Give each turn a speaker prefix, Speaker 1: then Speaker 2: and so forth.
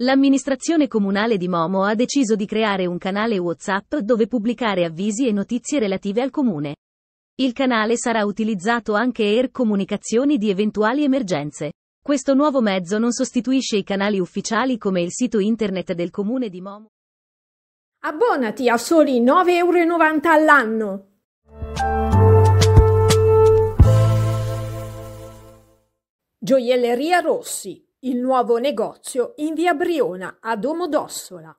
Speaker 1: L'amministrazione comunale di Momo ha deciso di creare un canale WhatsApp dove pubblicare avvisi e notizie relative al comune. Il canale sarà utilizzato anche per comunicazioni di eventuali emergenze. Questo nuovo mezzo non sostituisce i canali ufficiali come il sito internet del comune di Momo. Abbonati a soli 9,90
Speaker 2: euro all'anno.
Speaker 3: Gioielleria Rossi il nuovo negozio in via Briona a Domodossola.